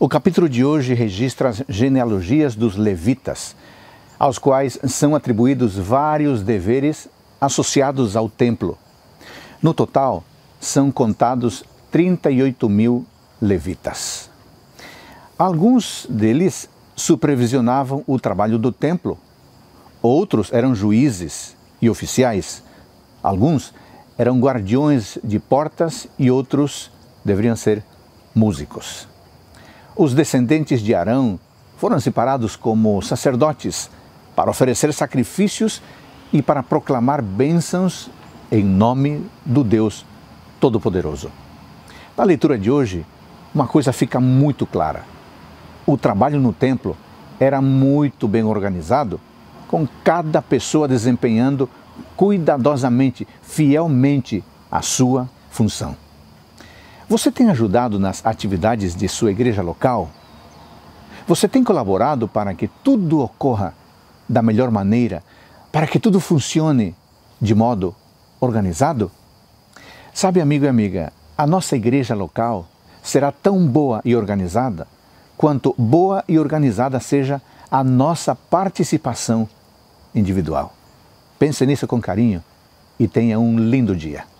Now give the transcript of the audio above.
O capítulo de hoje registra as genealogias dos levitas, aos quais são atribuídos vários deveres associados ao templo. No total, são contados 38 mil levitas. Alguns deles supervisionavam o trabalho do templo, outros eram juízes e oficiais, alguns eram guardiões de portas e outros deveriam ser músicos. Os descendentes de Arão foram separados como sacerdotes para oferecer sacrifícios e para proclamar bênçãos em nome do Deus Todo-Poderoso. Na leitura de hoje, uma coisa fica muito clara: o trabalho no templo era muito bem organizado, com cada pessoa desempenhando cuidadosamente, fielmente a sua função. Você tem ajudado nas atividades de sua igreja local? Você tem colaborado para que tudo ocorra da melhor maneira, para que tudo funcione de modo organizado? Sabe, amigo e amiga, a nossa igreja local será tão boa e organizada quanto boa e organizada seja a nossa participação individual. Pense nisso com carinho e tenha um lindo dia.